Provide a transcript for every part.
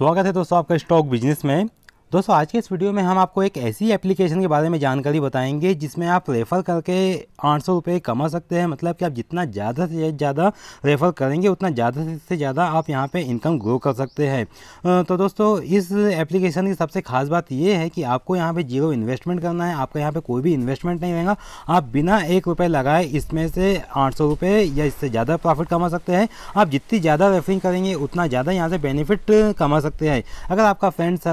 स्वागत है दोस्तों आपका स्टॉक बिजनेस में दोस्तों आज के इस वीडियो में हम आपको एक ऐसी एप्लीकेशन के बारे में जानकारी बताएंगे जिसमें आप रेफ़र करके आठ सौ रुपये कमा सकते हैं मतलब कि आप जितना ज़्यादा से ज़्यादा रेफ़र करेंगे उतना ज़्यादा से ज़्यादा आप यहाँ पे इनकम ग्रो कर सकते हैं तो दोस्तों इस एप्लीकेशन की सबसे खास बात यह है कि आपको यहाँ पर जीरो इन्वेस्टमेंट करना है आपका यहाँ पर कोई भी इन्वेस्टमेंट नहीं रहेगा आप बिना एक रुपये लगाए इसमें से आठ सौ रुपये या इससे ज़्यादा प्रॉफिट कमा सकते हैं आप जितनी ज़्यादा रेफरिंग करेंगे उतना ज़्यादा यहाँ से बेनिफिट कमा सकते हैं अगर आपका फ्रेंड अच्छा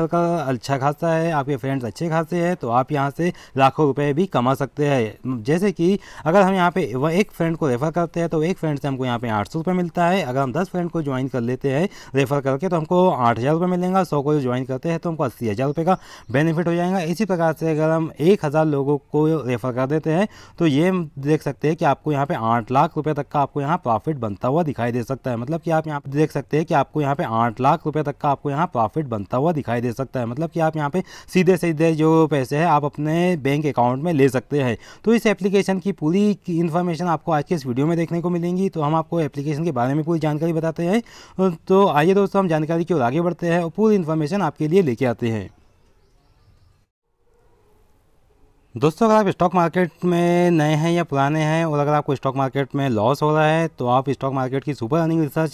सर्कल अच्छा खासा है आपके फ्रेंड्स अच्छे खासे हैं तो आप यहाँ से लाखों रुपये भी कमा सकते हैं जैसे कि अगर हम यहाँ पे एक फ्रेंड को रेफ़र करते हैं तो एक फ्रेंड से हमको यहाँ पे आठ सौ रुपये मिलता है अगर हम दस फ्रेंड को ज्वाइन कर लेते हैं रेफ़र करके तो हमको आठ हज़ार रुपये मिलेगा सौ को ज्वाइन करते हैं तो हमको अस्सी हज़ार रुपये का बेनिफिट हो जाएगा इसी प्रकार से अगर हम एक हज़ार लोगों को रेफ़र कर देते हैं तो ये देख सकते हैं कि आपको यहाँ पे आठ लाख रुपये तक का आपको यहाँ प्रॉफिट बनता हुआ दिखाई दे सकता है मतलब कि आप यहाँ देख सकते हैं कि आपको यहाँ पे आठ लाख रुपये तक का आपको यहाँ प्रॉफिट बनता हुआ दिखाई दे सकता है मतलब कि आप यहाँ पे सीधे सीधे जो पैसे हैं आप अपने बैंक अकाउंट में ले सकते हैं तो इस एप्लीकेशन की पूरी इन्फॉर्मेशन आपको आज के इस वीडियो में देखने को मिलेंगी तो हम आपको एप्लीकेशन के बारे में पूरी जानकारी बताते हैं तो आइए दोस्तों हम जानकारी की ओर आगे बढ़ते हैं और पूरी इन्फॉर्मेशन आपके लिए लेके आते हैं दोस्तों अगर आप स्टॉक मार्केट में नए हैं या पुराने हैं और अगर आपको स्टॉक मार्केट में लॉस हो रहा है तो आप स्टॉक मार्केट की सुपर अर्निंग रिसर्च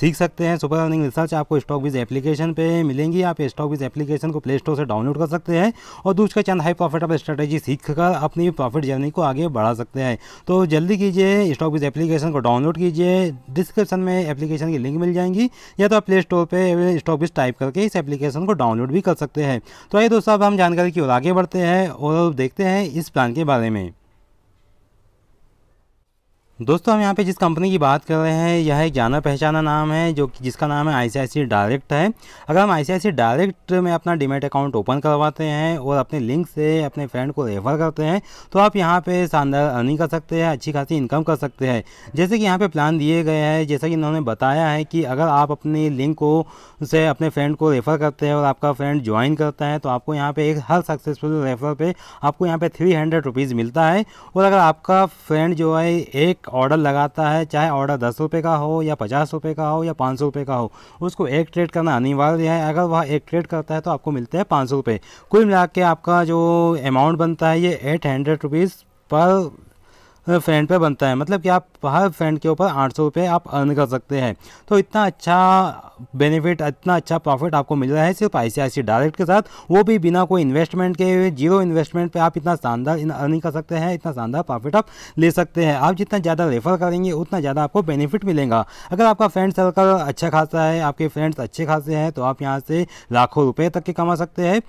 सीख सकते हैं सुपर अर्निंग रिसर्च आपको स्टॉक बिज एप्लीकेशन पे मिलेंगी आप स्टॉक बिज एप्लीकेशन को प्ले स्टोर से डाउनलोड कर सकते हैं और दूसरे चंद हाई प्रॉफिटेबल स्ट्रेटेजी सीख कर अपनी प्रॉफिट जर्नी को आगे बढ़ा सकते हैं तो जल्दी कीजिए स्टॉक बिज एप्लीकेशन को डाउनलोड कीजिए डिस्क्रिप्शन में एप्लीकेशन की लिंक मिल जाएंगी या तो आप प्ले स्टोर पर स्टॉक बिज टाइप करके इस एप्लीकेशन को डाउनलोड भी कर सकते हैं तो आइए दोस्तों अब हम जानकारी की ओर आगे बढ़ते हैं और देखते सकते हैं इस प्लान के बारे में दोस्तों हम यहाँ पे जिस कंपनी की बात कर रहे हैं यह एक जाना पहचाना नाम है जो जिसका नाम है आईसीआईसी डायरेक्ट है अगर हम आईसीआईसी डायरेक्ट में अपना डिमेट अकाउंट ओपन करवाते हैं और अपने लिंक से अपने फ्रेंड को रेफर करते हैं तो आप यहाँ पे शानदार अर्निंग कर सकते हैं अच्छी खासी इनकम कर सकते हैं जैसे कि यहाँ पर प्लान दिए गए हैं जैसा कि इन्होंने बताया है कि अगर आप अपने लिंक को से अपने फ्रेंड को रेफ़र करते हैं और आपका फ्रेंड ज्वाइन करता है तो आपको यहाँ पर एक हर सक्सेसफुल रेफर पर आपको यहाँ पर थ्री हंड्रेड रुपीज़ मिलता है और अगर आपका फ्रेंड जो है एक ऑर्डर लगाता है चाहे ऑर्डर दस रुपये का हो या पचास रुपये का हो या पाँच सौ रुपये का हो उसको एक ट्रेड करना अनिवार्य है अगर वह एक ट्रेड करता है तो आपको मिलते हैं पाँच सौ रुपये कुल मिला के आपका जो अमाउंट बनता है ये एट हंड्रेड रुपीज़ पर फ्रेंड पे बनता है मतलब कि आप हर फ्रेंड के ऊपर आठ सौ रुपये आप अर्न कर सकते हैं तो इतना अच्छा बेनिफिट इतना अच्छा प्रॉफिट आपको मिल रहा है सिर्फ आईसीआईसी डायरेक्ट के साथ वो भी बिना कोई इन्वेस्टमेंट के जीरो इन्वेस्टमेंट पे आप इतना शानदार अर्निंग कर सकते हैं इतना शानदार प्रॉफिट आप ले सकते हैं आप जितना ज़्यादा रेफर करेंगे उतना ज़्यादा आपको बेनिफिट मिलेगा अगर आपका फ्रेंड सर्कल अच्छा खासा है आपके फ्रेंड्स अच्छे खासे हैं तो आप यहाँ से लाखों रुपये तक के कमा सकते हैं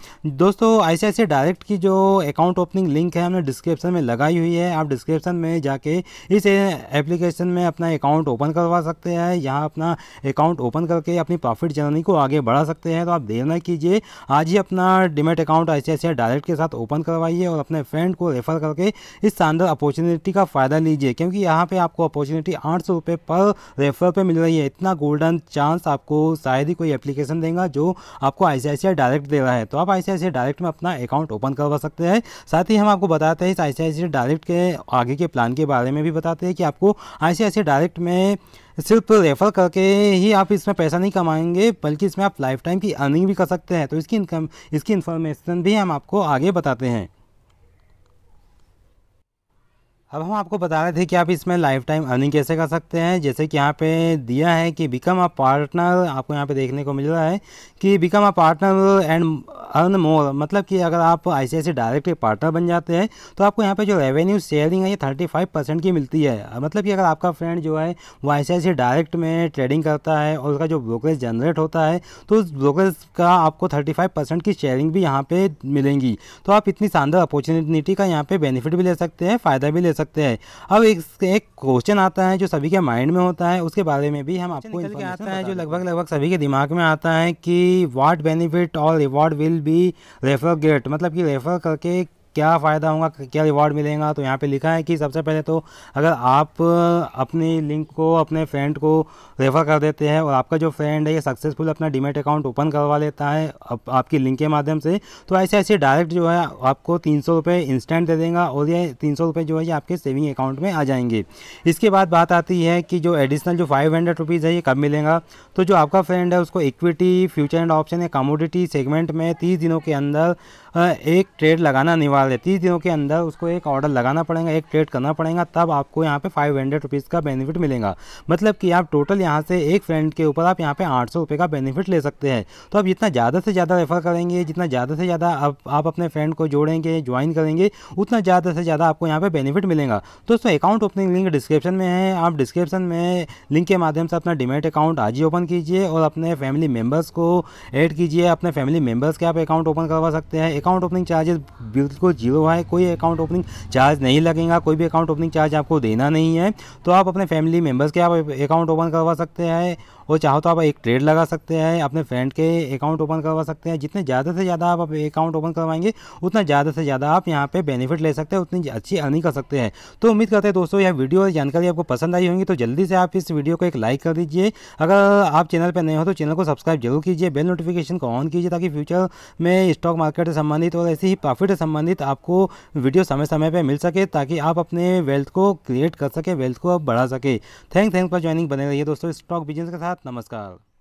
दोस्तों ऐसे डायरेक्ट की जो अकाउंट ओपनिंग लिंक है हमने डिस्क्रिप्शन में लगाई हुई है आप डिस्क्रिप्शन में जाके इस एप्लीकेशन में अपना अकाउंट ओपन करवा सकते हैं यहाँ अपना अकाउंट ओपन करके करके अपनी प्रॉफिट जर्नी को आगे बढ़ा सकते हैं तो आप देर ना कीजिए आज ही अपना डिमेट अकाउंट आई डायरेक्ट के साथ ओपन करवाइए और अपने फ्रेंड को रेफर करके इस शानदार अपॉर्चुनिटी का फ़ायदा लीजिए क्योंकि यहाँ पर आपको अपॉर्चुनिटी आठ पर रेफर पर मिल रही है इतना गोल्डन चांस आपको शायद ही कोई एप्लीकेशन देगा जो आपको आई डायरेक्ट दे रहा है तो आप आई डायरेक्ट में अपना अकाउंट ओपन करवा सकते हैं साथ ही हम आपको बताते हैं इस आई डायरेक्ट के आगे के प्लान के बारे में भी बताते हैं कि आपको आई डायरेक्ट में सिर्फ रेफ़र तो करके ही आप इसमें पैसा नहीं कमाएंगे बल्कि इसमें आप लाइफ टाइम की अर्निंग भी कर सकते हैं तो इसकी इनकम इसकी इन्फॉर्मेशन भी हम आपको आगे बताते हैं अब हम आपको बता रहे थे कि आप इसमें लाइफ टाइम अर्निंग कैसे कर सकते हैं जैसे कि यहाँ पे दिया है कि बिकम अ पार्टनर आपको यहाँ पे देखने को मिल रहा है कि become a partner and earn more मतलब कि अगर आप आई डायरेक्ट पार्टनर बन जाते हैं तो आपको यहाँ पे जो रेवेन्यू शेयरिंग है ये थर्टी फाइव परसेंट की मिलती है मतलब कि अगर आपका फ्रेंड जो है वो आई डायरेक्ट में ट्रेडिंग करता है और उसका जो ब्रोकरेज जनरेट होता है तो उस ब्रोकरेज का आपको थर्टी फाइव परसेंट की शेयरिंग भी यहाँ पर मिलेंगी तो आप इतनी शानदार अपॉर्चुनिटी का यहाँ पर बेनिफिट भी ले सकते हैं फ़ायदा भी ले सकते हैं अब एक एक क्वेश्चन आता है जो सभी के माइंड में होता है उसके बारे में भी हम आपको आता है जो लगभग लगभग सभी के दिमाग में आता है कि वाट बेनिफिट और reward will be refer get मतलब कि रेफ़र करके क्या फ़ायदा होगा क्या रिवॉर्ड मिलेगा तो यहाँ पे लिखा है कि सबसे पहले तो अगर आप अपनी लिंक को अपने फ्रेंड को रेफ़र कर देते हैं और आपका जो फ्रेंड है ये सक्सेसफुल अपना डीमेट अकाउंट ओपन करवा लेता है आप, आपकी लिंक के माध्यम से तो ऐसे ऐसे डायरेक्ट जो है आपको तीन सौ इंस्टेंट दे देंगे और ये तीन सौ जो है ये आपके सेविंग अकाउंट में आ जाएंगे इसके बाद बात आती है कि जो एडिशनल जो फाइव हंड्रेड रुपीज़ है ये कब मिलेगा तो जो आपका फ्रेंड है उसको इक्विटी फ्यूचर एंड ऑप्शन या कमोडिटी सेगमेंट में तीस दिनों के अंदर हाँ, एक ट्रेड लगाना अनिवार्य है तीस दिनों के अंदर उसको एक ऑर्डर लगाना पड़ेगा एक ट्रेड करना पड़ेगा तब आपको यहाँ पे फाइव हंड्रेड रुपीज़ का बेनिफिट मिलेगा मतलब कि आप टोटल यहाँ से एक फ्रेंड के ऊपर आप यहाँ पे आठ सौ रुपये का बेनिफिट ले सकते हैं तो आप जितना ज़्यादा से ज़्यादा रेफर करेंगे जितना ज़्यादा से ज़्यादा आप, अपने फ्रेंड को जोड़ेंगे ज्वाइन करेंगे उतना ज़्यादा से ज़्यादा आपको यहाँ पर बेनिफिट मिलेगा तो दोस्तों अकाउंट ओपनिंग लिंक डिस्क्रिप्शन में है आप डिस्क्रिप्शन में लिंक के माध्यम से अपना डिमेट अकाउंट आज ही ओपन कीजिए और अपने फैमिली मेम्बर्स को ऐड कीजिए अपने फैमिली मेम्बर्स के आप अकाउंट ओपन करवा सकते हैं अकाउंट ओपनिंग चार्जेस बिल्कुल जीरो है कोई अकाउंट ओपनिंग चार्ज नहीं लगेगा कोई भी अकाउंट ओपनिंग चार्ज आपको देना नहीं है तो आप अपने फैमिली मेम्बर्स के आप अकाउंट ओपन करवा सकते हैं और चाहो तो आप एक ट्रेड लगा सकते हैं अपने फ्रेंड के अकाउंट ओपन करवा सकते हैं जितने ज़्यादा से ज़्यादा आप अकाउंट ओपन करवाएंगे उतना ज़्यादा से ज़्यादा आप यहाँ पे बेनिफिट ले सकते हैं उतनी अच्छी अर्निंग कर सकते हैं तो उम्मीद करते हैं दोस्तों यह वीडियो और जानकारी आपको पसंद आई होंगी तो जल्दी से आप इस वीडियो को एक लाइक कर दीजिए अगर आप चैनल पर नए हो तो चैनल को सब्सक्राइब जरूर कीजिए बेल नोटिफिकेशन को ऑन कीजिए ताकि फ्यूचर में स्टॉक मार्केट से संबंधित और ऐसे ही प्रॉफिट संबंधित आपको वीडियो समय समय पर मिल सके ताकि आप अपने वेल्थ को क्रिएट कर सके वेल्थ को आप बढ़ा सके थैंक थैंक फॉर ज्वाइनिंग बने रहिए दोस्तों स्टॉक बिजनेस के साथ नमस्कार